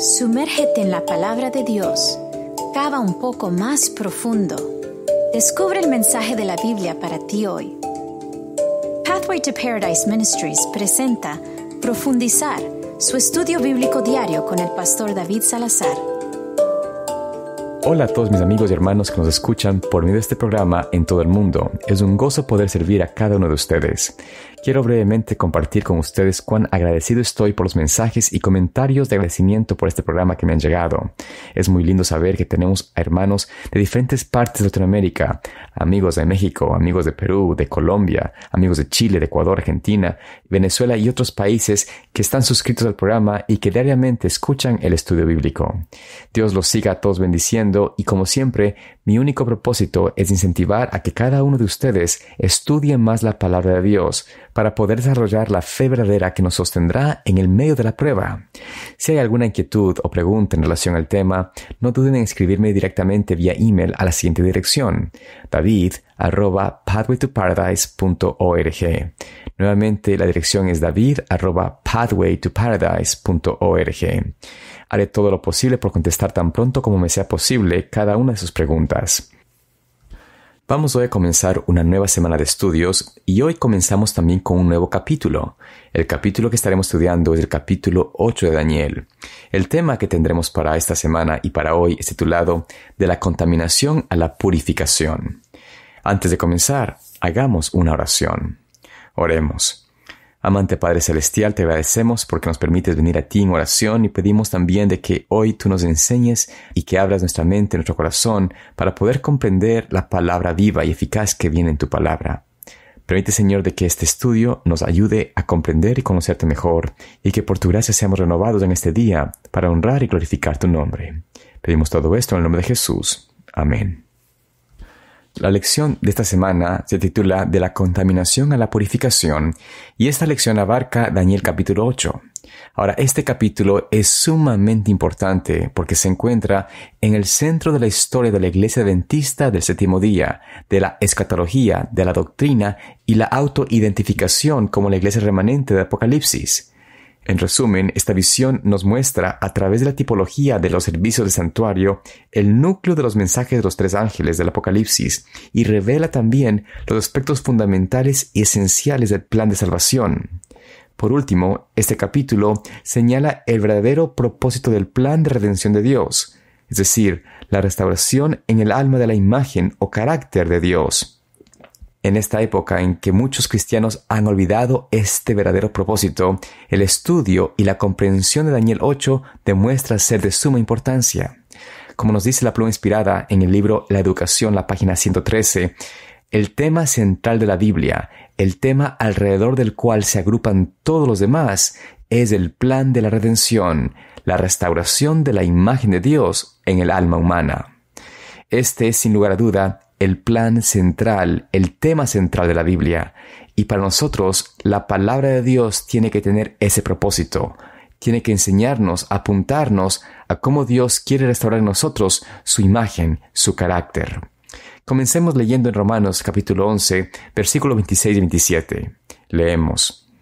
Sumérgete en la palabra de Dios. Cava un poco más profundo. Descubre el mensaje de la Biblia para ti hoy. Pathway to Paradise Ministries presenta Profundizar, su estudio bíblico diario con el pastor David Salazar. Hola a todos mis amigos y hermanos que nos escuchan por medio de este programa en todo el mundo. Es un gozo poder servir a cada uno de ustedes. Quiero brevemente compartir con ustedes cuán agradecido estoy por los mensajes y comentarios de agradecimiento por este programa que me han llegado. Es muy lindo saber que tenemos a hermanos de diferentes partes de Latinoamérica, amigos de México, amigos de Perú, de Colombia, amigos de Chile, de Ecuador, Argentina, Venezuela y otros países que están suscritos al programa y que diariamente escuchan el estudio bíblico. Dios los siga a todos bendiciendo y como siempre, mi único propósito es incentivar a que cada uno de ustedes estudie más la palabra de Dios para poder desarrollar la fe verdadera que nos sostendrá en el medio de la prueba. Si hay alguna inquietud o pregunta en relación al tema, no duden en escribirme directamente vía email a la siguiente dirección, david.pathwaytoparadise.org Nuevamente, la dirección es david Haré todo lo posible por contestar tan pronto como me sea posible cada una de sus preguntas. Vamos hoy a comenzar una nueva semana de estudios y hoy comenzamos también con un nuevo capítulo. El capítulo que estaremos estudiando es el capítulo 8 de Daniel. El tema que tendremos para esta semana y para hoy es titulado De la contaminación a la purificación. Antes de comenzar, hagamos una oración. Oremos. Amante Padre Celestial, te agradecemos porque nos permites venir a ti en oración y pedimos también de que hoy tú nos enseñes y que abras nuestra mente, nuestro corazón, para poder comprender la palabra viva y eficaz que viene en tu palabra. Permite, Señor, de que este estudio nos ayude a comprender y conocerte mejor, y que por tu gracia seamos renovados en este día para honrar y glorificar tu nombre. Pedimos todo esto en el nombre de Jesús. Amén. La lección de esta semana se titula De la contaminación a la purificación y esta lección abarca Daniel capítulo 8. Ahora, este capítulo es sumamente importante porque se encuentra en el centro de la historia de la Iglesia Adventista del séptimo día, de la escatología, de la doctrina y la autoidentificación como la Iglesia remanente de Apocalipsis. En resumen, esta visión nos muestra, a través de la tipología de los servicios de santuario, el núcleo de los mensajes de los tres ángeles del Apocalipsis y revela también los aspectos fundamentales y esenciales del plan de salvación. Por último, este capítulo señala el verdadero propósito del plan de redención de Dios, es decir, la restauración en el alma de la imagen o carácter de Dios. En esta época en que muchos cristianos han olvidado este verdadero propósito, el estudio y la comprensión de Daniel 8 demuestra ser de suma importancia. Como nos dice la pluma inspirada en el libro La Educación, la página 113, el tema central de la Biblia, el tema alrededor del cual se agrupan todos los demás, es el plan de la redención, la restauración de la imagen de Dios en el alma humana. Este es, sin lugar a duda, el plan central, el tema central de la Biblia. Y para nosotros, la palabra de Dios tiene que tener ese propósito. Tiene que enseñarnos, apuntarnos a cómo Dios quiere restaurar en nosotros su imagen, su carácter. Comencemos leyendo en Romanos capítulo 11, versículos 26 y 27. Leemos.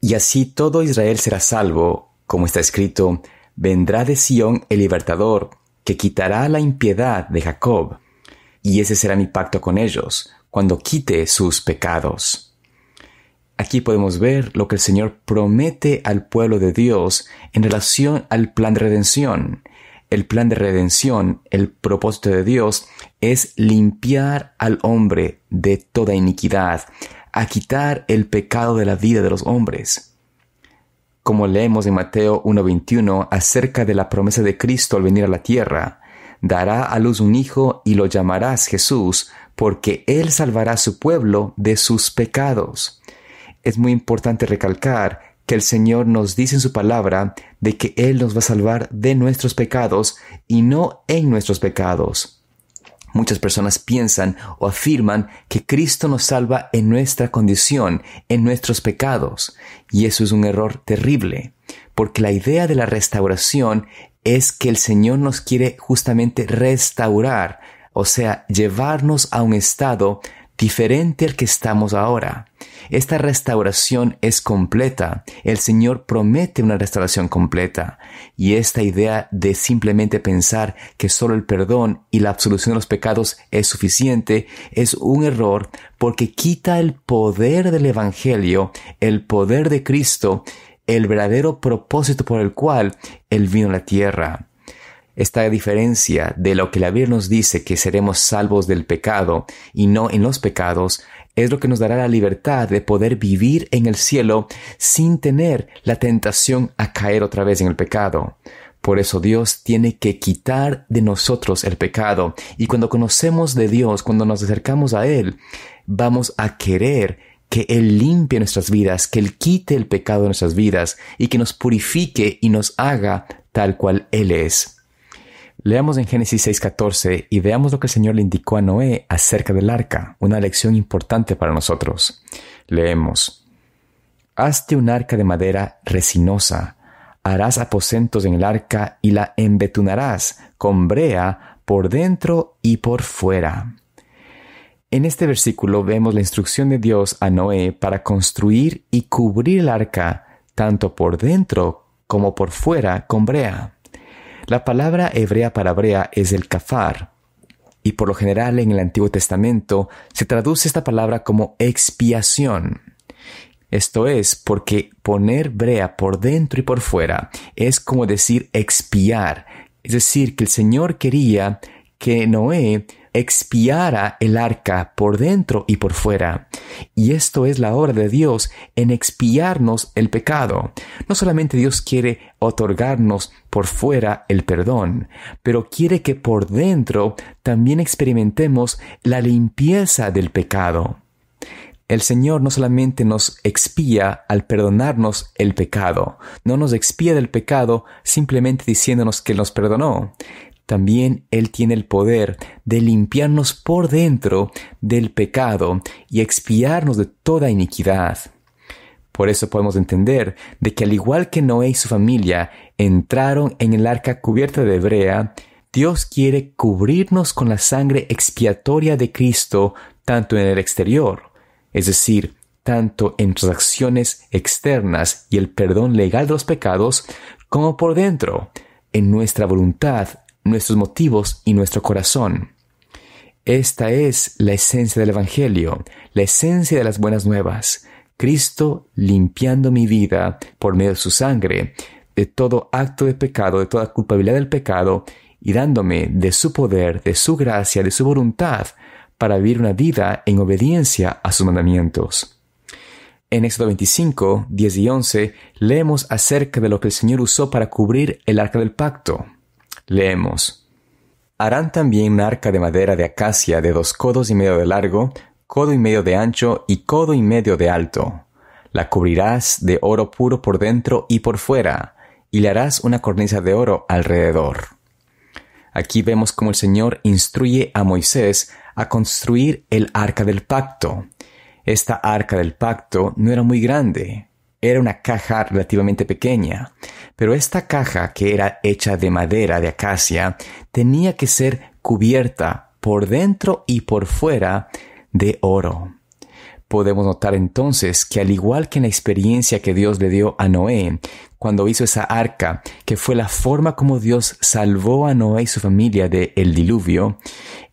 Y así todo Israel será salvo, como está escrito, vendrá de Sión el libertador, que quitará la impiedad de Jacob y ese será mi pacto con ellos, cuando quite sus pecados. Aquí podemos ver lo que el Señor promete al pueblo de Dios en relación al plan de redención. El plan de redención, el propósito de Dios, es limpiar al hombre de toda iniquidad, a quitar el pecado de la vida de los hombres como leemos en Mateo 1.21 acerca de la promesa de Cristo al venir a la tierra, dará a luz un hijo y lo llamarás Jesús, porque él salvará a su pueblo de sus pecados. Es muy importante recalcar que el Señor nos dice en su palabra de que Él nos va a salvar de nuestros pecados y no en nuestros pecados. Muchas personas piensan o afirman que Cristo nos salva en nuestra condición, en nuestros pecados, y eso es un error terrible, porque la idea de la restauración es que el Señor nos quiere justamente restaurar, o sea, llevarnos a un estado diferente al que estamos ahora. Esta restauración es completa. El Señor promete una restauración completa. Y esta idea de simplemente pensar que solo el perdón y la absolución de los pecados es suficiente es un error porque quita el poder del Evangelio, el poder de Cristo, el verdadero propósito por el cual Él vino a la tierra. Esta diferencia de lo que la Biblia nos dice que seremos salvos del pecado y no en los pecados es lo que nos dará la libertad de poder vivir en el cielo sin tener la tentación a caer otra vez en el pecado. Por eso Dios tiene que quitar de nosotros el pecado y cuando conocemos de Dios, cuando nos acercamos a Él, vamos a querer que Él limpie nuestras vidas, que Él quite el pecado de nuestras vidas y que nos purifique y nos haga tal cual Él es. Leamos en Génesis 6:14 y veamos lo que el Señor le indicó a Noé acerca del arca, una lección importante para nosotros. Leemos, Hazte un arca de madera resinosa, harás aposentos en el arca y la embetunarás con brea por dentro y por fuera. En este versículo vemos la instrucción de Dios a Noé para construir y cubrir el arca tanto por dentro como por fuera con brea. La palabra hebrea para brea es el kafar, y por lo general en el Antiguo Testamento se traduce esta palabra como expiación. Esto es porque poner brea por dentro y por fuera es como decir expiar, es decir, que el Señor quería que Noé expiara el arca por dentro y por fuera. Y esto es la obra de Dios en expiarnos el pecado. No solamente Dios quiere otorgarnos por fuera el perdón, pero quiere que por dentro también experimentemos la limpieza del pecado. El Señor no solamente nos expía al perdonarnos el pecado, no nos expía del pecado simplemente diciéndonos que nos perdonó, también Él tiene el poder de limpiarnos por dentro del pecado y expiarnos de toda iniquidad. Por eso podemos entender de que al igual que Noé y su familia entraron en el arca cubierta de Hebrea, Dios quiere cubrirnos con la sangre expiatoria de Cristo tanto en el exterior, es decir, tanto en acciones externas y el perdón legal de los pecados, como por dentro, en nuestra voluntad nuestros motivos y nuestro corazón. Esta es la esencia del Evangelio, la esencia de las buenas nuevas. Cristo limpiando mi vida por medio de su sangre, de todo acto de pecado, de toda culpabilidad del pecado, y dándome de su poder, de su gracia, de su voluntad, para vivir una vida en obediencia a sus mandamientos. En Éxodo 25, 10 y 11, leemos acerca de lo que el Señor usó para cubrir el arca del pacto. Leemos. Harán también un arca de madera de acacia de dos codos y medio de largo, codo y medio de ancho y codo y medio de alto. La cubrirás de oro puro por dentro y por fuera, y le harás una cornisa de oro alrededor. Aquí vemos cómo el Señor instruye a Moisés a construir el arca del pacto. Esta arca del pacto no era muy grande, era una caja relativamente pequeña, pero esta caja, que era hecha de madera de acacia, tenía que ser cubierta por dentro y por fuera de oro. Podemos notar entonces que al igual que en la experiencia que Dios le dio a Noé cuando hizo esa arca, que fue la forma como Dios salvó a Noé y su familia del el diluvio,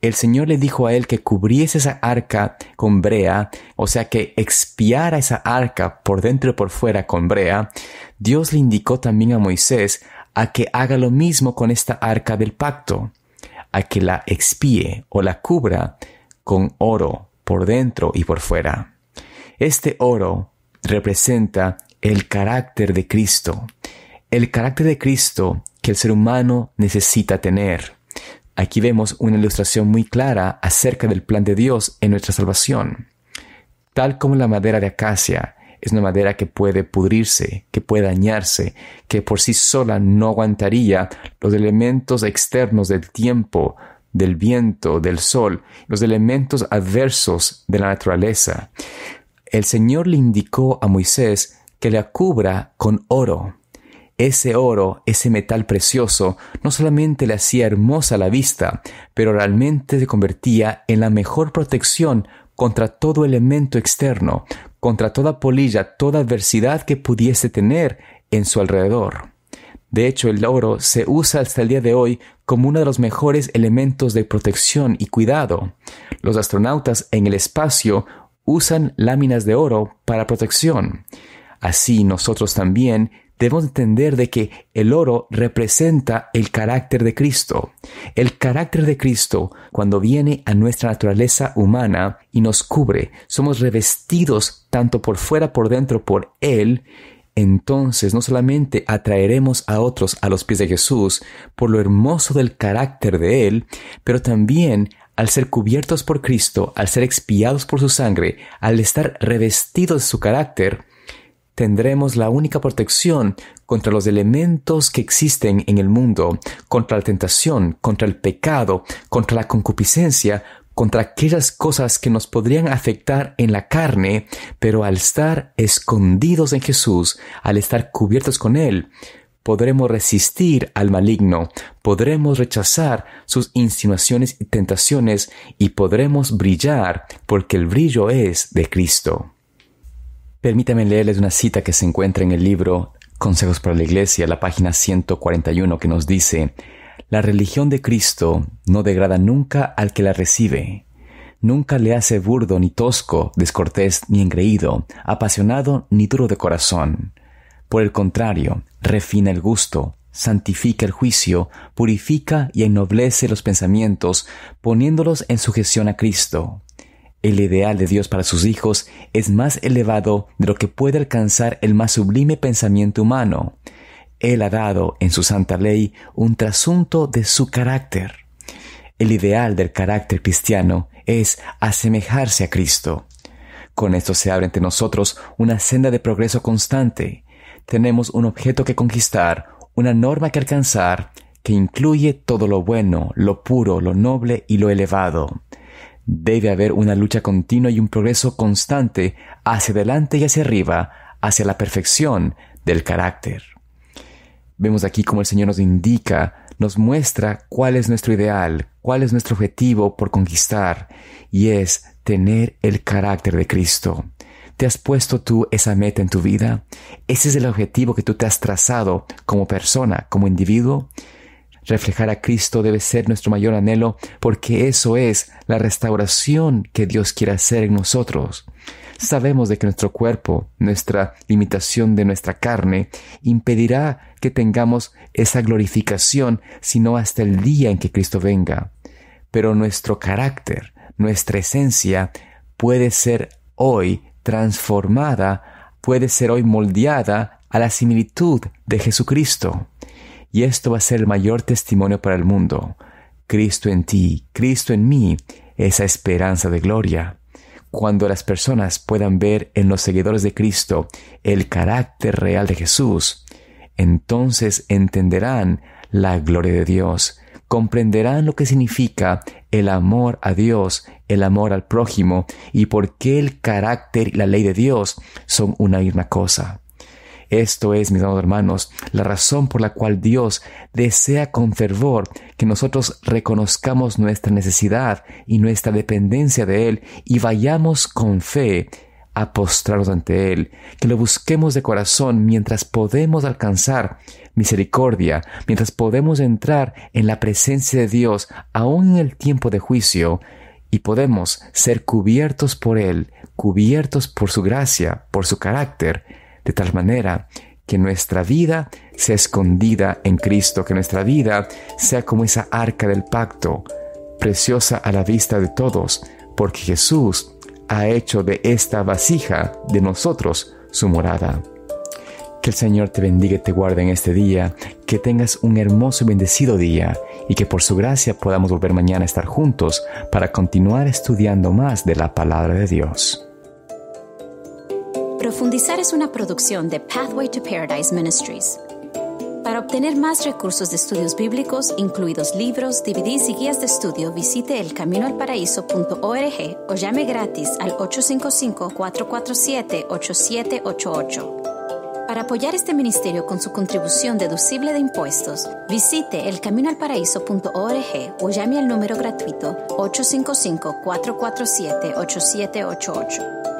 el Señor le dijo a él que cubriese esa arca con brea, o sea que expiara esa arca por dentro y por fuera con brea, Dios le indicó también a Moisés a que haga lo mismo con esta arca del pacto, a que la expíe o la cubra con oro, por dentro y por fuera. Este oro representa el carácter de Cristo, el carácter de Cristo que el ser humano necesita tener. Aquí vemos una ilustración muy clara acerca del plan de Dios en nuestra salvación. Tal como la madera de acacia es una madera que puede pudrirse, que puede dañarse, que por sí sola no aguantaría los elementos externos del tiempo, del viento, del sol, los elementos adversos de la naturaleza. El Señor le indicó a Moisés que la cubra con oro. Ese oro, ese metal precioso, no solamente le hacía hermosa la vista, pero realmente se convertía en la mejor protección contra todo elemento externo, contra toda polilla, toda adversidad que pudiese tener en su alrededor. De hecho, el oro se usa hasta el día de hoy como uno de los mejores elementos de protección y cuidado. Los astronautas en el espacio usan láminas de oro para protección. Así nosotros también debemos entender de que el oro representa el carácter de Cristo. El carácter de Cristo, cuando viene a nuestra naturaleza humana y nos cubre, somos revestidos tanto por fuera por dentro por Él, entonces no solamente atraeremos a otros a los pies de Jesús por lo hermoso del carácter de Él, pero también al ser cubiertos por Cristo, al ser expiados por su sangre, al estar revestidos de su carácter, tendremos la única protección contra los elementos que existen en el mundo, contra la tentación, contra el pecado, contra la concupiscencia, contra aquellas cosas que nos podrían afectar en la carne, pero al estar escondidos en Jesús, al estar cubiertos con Él, podremos resistir al maligno, podremos rechazar sus insinuaciones y tentaciones y podremos brillar porque el brillo es de Cristo. Permítame leerles una cita que se encuentra en el libro Consejos para la Iglesia, la página 141, que nos dice, la religión de Cristo no degrada nunca al que la recibe. Nunca le hace burdo ni tosco, descortés ni engreído, apasionado ni duro de corazón. Por el contrario, refina el gusto, santifica el juicio, purifica y ennoblece los pensamientos, poniéndolos en sujeción a Cristo. El ideal de Dios para sus hijos es más elevado de lo que puede alcanzar el más sublime pensamiento humano. Él ha dado en su santa ley un trasunto de su carácter. El ideal del carácter cristiano es asemejarse a Cristo. Con esto se abre entre nosotros una senda de progreso constante. Tenemos un objeto que conquistar, una norma que alcanzar, que incluye todo lo bueno, lo puro, lo noble y lo elevado. Debe haber una lucha continua y un progreso constante hacia adelante y hacia arriba, hacia la perfección del carácter. Vemos aquí como el Señor nos indica, nos muestra cuál es nuestro ideal, cuál es nuestro objetivo por conquistar, y es tener el carácter de Cristo. ¿Te has puesto tú esa meta en tu vida? ¿Ese es el objetivo que tú te has trazado como persona, como individuo? Reflejar a Cristo debe ser nuestro mayor anhelo porque eso es la restauración que Dios quiere hacer en nosotros. Sabemos de que nuestro cuerpo, nuestra limitación de nuestra carne, impedirá que tengamos esa glorificación sino hasta el día en que Cristo venga. Pero nuestro carácter, nuestra esencia, puede ser hoy transformada, puede ser hoy moldeada a la similitud de Jesucristo. Y esto va a ser el mayor testimonio para el mundo. Cristo en ti, Cristo en mí, esa esperanza de gloria cuando las personas puedan ver en los seguidores de Cristo el carácter real de Jesús, entonces entenderán la gloria de Dios, comprenderán lo que significa el amor a Dios, el amor al prójimo y por qué el carácter y la ley de Dios son una misma cosa. Esto es, mis amados hermanos, la razón por la cual Dios desea con fervor que nosotros reconozcamos nuestra necesidad y nuestra dependencia de Él y vayamos con fe a postrarnos ante Él, que lo busquemos de corazón mientras podemos alcanzar misericordia, mientras podemos entrar en la presencia de Dios aún en el tiempo de juicio, y podemos ser cubiertos por Él, cubiertos por su gracia, por su carácter, de tal manera que nuestra vida sea escondida en Cristo, que nuestra vida sea como esa arca del pacto, preciosa a la vista de todos, porque Jesús ha hecho de esta vasija de nosotros su morada. Que el Señor te bendiga y te guarde en este día, que tengas un hermoso y bendecido día y que por su gracia podamos volver mañana a estar juntos para continuar estudiando más de la palabra de Dios. Profundizar es una producción de Pathway to Paradise Ministries. Para obtener más recursos de estudios bíblicos, incluidos libros, DVDs y guías de estudio, visite elcaminoalparaíso.org o llame gratis al 855-447-8788. Para apoyar este ministerio con su contribución deducible de impuestos, visite elcaminoalparaíso.org o llame al número gratuito 855-447-8788.